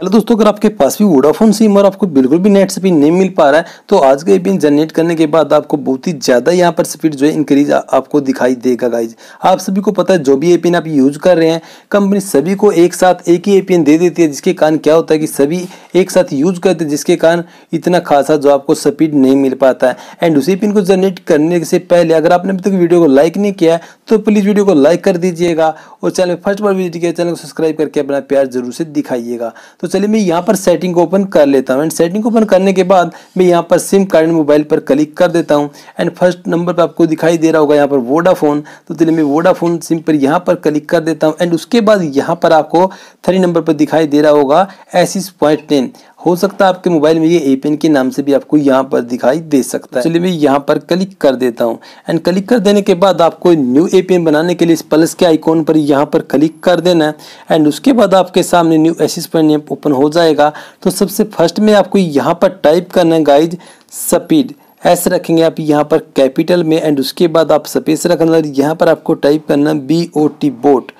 hello दोस्तों अगर आपके पास भी वोडाफोन सिम और आपको बिल्कुल भी नेट स्पीड नहीं मिल पा रहा है तो आज का पिन जनरेट करने के बाद आपको बहुत ही ज़्यादा यहाँ पर स्पीड जो है इंक्रीज आपको दिखाई देगा गाइज आप सभी को पता है जो भी ए पिन आप यूज कर रहे हैं कंपनी सभी को एक साथ एक ही ए पिन दे देती है जिसके कारण क्या होता है कि सभी एक साथ यूज करते हैं जिसके कारण इतना खासा जो आपको स्पीड नहीं मिल पाता है एंड उसी पिन को जनरेट करने से पहले अगर आपने अभी तक वीडियो को लाइक नहीं किया तो प्लीज़ वीडियो को लाइक कर दीजिएगा और चैनल फर्स्ट बार विजिट किया चैनल को सब्सक्राइब करके अपना प्यार जरूर से दिखाइएगा तो चलिए मैं यहाँ पर सेटिंग को ओपन कर लेता हूँ एंड सेटिंग को ओपन करने के बाद मैं यहाँ पर सिम कार्ड मोबाइल पर क्लिक कर देता हूँ एंड फर्स्ट नंबर पर आपको दिखाई दे रहा होगा यहाँ पर वोडाफोन तो चलिए मैं वोडाफोन सिम पर यहाँ पर क्लिक कर देता हूँ एंड उसके बाद यहाँ पर आपको थ्री नंबर पर दिखाई दे रहा होगा एसिस पॉइंट टेन हो सकता है आपके मोबाइल में ये एपेन के नाम से भी आपको यहाँ पर दिखाई दे सकता है चलिए मैं यहाँ पर क्लिक कर देता हूँ एंड क्लिक कर देने के बाद आपको न्यू एपेन बनाने के लिए इस प्लस के आइकॉन पर यहाँ पर क्लिक कर देना है एंड उसके बाद आपके सामने न्यू एसिस ओपन हो जाएगा तो सबसे फर्स्ट में आपको यहाँ पर टाइप करना है गाइज स्पीड ऐसे रखेंगे आप यहाँ पर कैपिटल में एंड उसके बाद आप स्पेस रखना यहाँ पर आपको टाइप करना B O T bot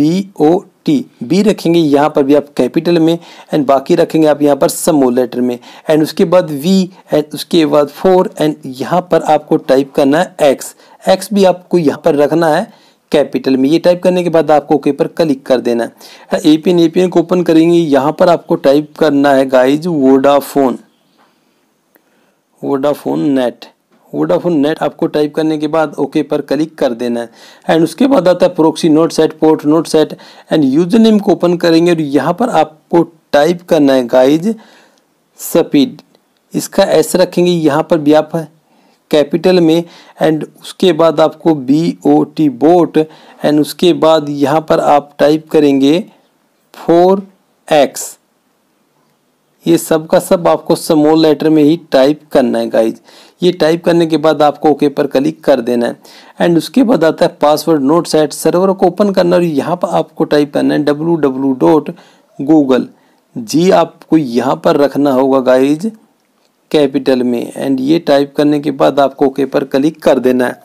B O T B रखेंगे यहाँ पर भी आप कैपिटल में एंड बाकी रखेंगे आप यहाँ पर समोल लेटर में एंड उसके बाद वी एंड उसके बाद फोर एंड यहाँ पर आपको टाइप करना है एक्स एक्स भी आपको यहाँ पर रखना है कैपिटल में ये टाइप करने के बाद आपको ओके पर क्लिक कर देना है A P N A P N को ओपन करेंगे यहाँ पर आपको टाइप करना है guys Vodafone Vodafone net Vodafone net आपको टाइप करने के बाद ओके पर क्लिक कर देना है एंड उसके बाद आता है proxy not set port not set and user name को ओपन करेंगे और यहाँ पर आपको टाइप करना है गाइज स्पीड इसका ऐसा रखेंगे यहाँ पर भी आप कैपिटल में एंड उसके बाद आपको B O T bot and उसके बाद यहाँ पर आप टाइप करेंगे फोर एक्स ये सब का सब आपको समोल लेटर में ही टाइप करना है गाइज ये टाइप करने के बाद आपको ओके पर क्लिक कर देना है एंड उसके बाद आता है पासवर्ड नोट सेट सर्वर को ओपन करना और यहाँ पर आपको टाइप करना है W W dot Google G आपको यहाँ पर रखना होगा गाइज कैपिटल में एंड ये टाइप करने के बाद आपको ओके पर क्लिक कर देना है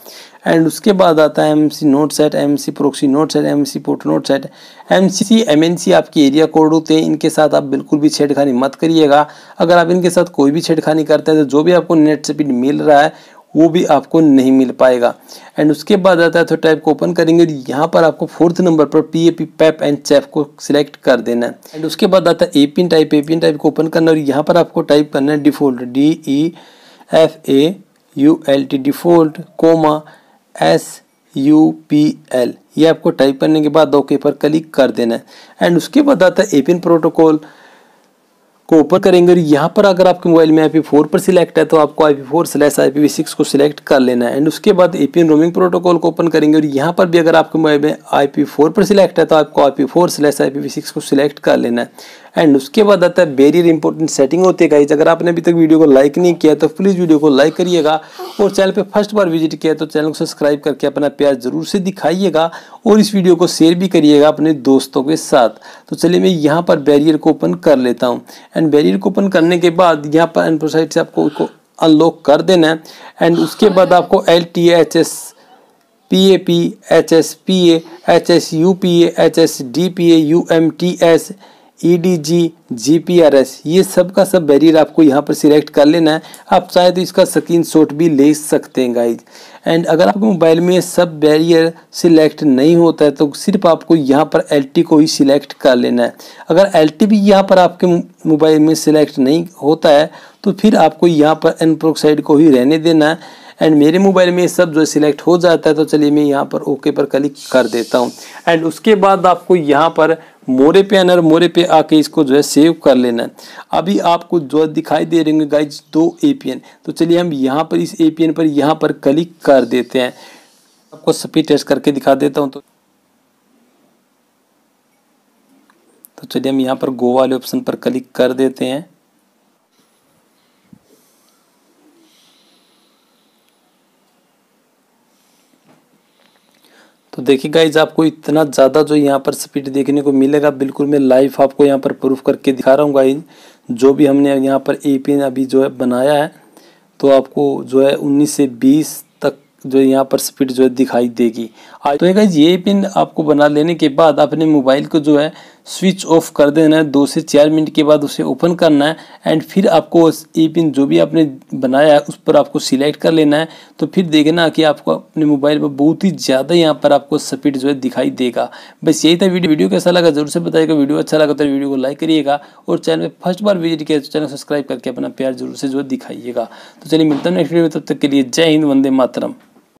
एंड उसके बाद आता है M C not set M C proxy not set M C port not set M C C M N C आपके एरिया कोड होते हैं इनके साथ आप बिल्कुल भी छेड़खानी मत करिएगा अगर आप इनके साथ कोई भी छेड़खानी करते हैं तो जो भी आपको नेट स्पीड मिल रहा है वो भी आपको नहीं मिल पाएगा एंड उसके बाद आता है तो टाइप को ओपन करेंगे और यहाँ पर आपको फोर्थ नंबर पर P A P PAP and CHAP को सिलेक्ट कर देना है एंड उसके बाद आता है A pin type A pin type को ओपन करना और यहाँ पर आपको टाइप करना है default D E F A U L T default comma S U P L ये आपको टाइप करने के बाद ओके पर क्लिक कर देना है एंड उसके बाद आता है एपिन प्रोटोकॉल को ओपन करेंगे और यहाँ पर अगर आपके मोबाइल में आई पी फोर पर सिलेक्ट है तो आपको I P four slash I P V six को सिलेक्ट कर लेना है एंड उसके बाद A P N roaming protocol को ओपन करेंगे और यहाँ पर भी अगर आपके मोबाइल में आई पी फोर पर सिलेक्ट है तो आपको I P four slash I P V six को सिलेक्ट कर लेना है एंड उसके बाद आता है बेरियर इंपॉर्टेंट सेटिंग होती है गाइज अगर आपने अभी तक वीडियो को लाइक नहीं किया तो प्लीज़ वीडियो को लाइक करिएगा और चैनल पर फर्स्ट बार विजिट किया तो चैनल को सब्सक्राइब करके अपना प्यार जरूर से दिखाइएगा और इस वीडियो को शेयर भी करिएगा अपने दोस्तों के साथ तो चलिए मैं यहाँ पर बैरियर को ओपन कर लेता हूँ एंड बैरियर को ओपन करने के बाद यहाँ पर एनप्रोसाइट से आपको उसको अनलॉक कर देना है एंड उसके बाद आपको L T H S P A P H S P A H S U P A H S D P A U M T S E D G G P R S ये सब का सब barrier आपको यहाँ पर select कर लेना है आप चाहे तो इसका स्क्रीन शॉट भी ले सकते हैं गाइज एंड अगर आपके मोबाइल में सब बैरियर सिलेक्ट नहीं होता है तो सिर्फ आपको यहाँ पर एल टी को ही सिलेक्ट कर लेना है अगर एल टी भी यहाँ पर आपके मोबाइल में सिलेक्ट नहीं होता है तो फिर आपको यहाँ पर एनप्रोक्साइड को ही रहने देना है एंड मेरे मोबाइल में सब जो सिलेक्ट हो जाता है तो चलिए मैं यहाँ पर ओके पर क्लिक कर देता हूँ एंड उसके बाद आपको यहाँ पर मोरे पे आना और मोरे पे आके इसको जो है सेव कर लेना है अभी आपको जो दिखाई दे रहे होंगे गाइज दो एपीएन तो चलिए हम यहाँ पर इस एपीएन पर यहाँ पर क्लिक कर देते हैं आपको स्पीड टेस्ट करके दिखा देता हूँ तो तो चलिए हम यहाँ पर गोवा वाले ऑप्शन पर क्लिक कर देते हैं तो देखिए गाइज आपको इतना ज़्यादा जो यहाँ पर स्पीड देखने को मिलेगा बिल्कुल मैं लाइव आपको यहाँ पर प्रूफ करके दिखा रहा हूँ गाइज जो भी हमने यहाँ पर ए पिन अभी जो है बनाया है तो आपको जो है 19 से 20 जो यहाँ पर स्पीड जो है दिखाई देगी आज तो गाइज ये पिन आपको बना लेने के बाद अपने मोबाइल को जो है स्विच ऑफ कर देना है दो से चार मिनट के बाद उसे ओपन करना है एंड फिर आपको ये पिन जो भी आपने बनाया है उस पर आपको सिलेक्ट कर लेना है तो फिर देखना कि आपको अपने मोबाइल पर बहुत ही ज़्यादा यहाँ पर आपको स्पीड जो है दिखाई देगा बस यही था वीडियो वीडियो कैसा लगा जरूर से बताएगा वीडियो अच्छा लगा तो वीडियो को लाइक करिएगा और चैनल पर फर्स्ट बार विजिट किया चैनल सब्सक्राइब तो करके अपना प्यार जरूर से जो दिखाइएगा तो चलिए मिलता हूँ नेक्स्ट वीडियो में तब तक के लिए जय हिंद वंदे मातरम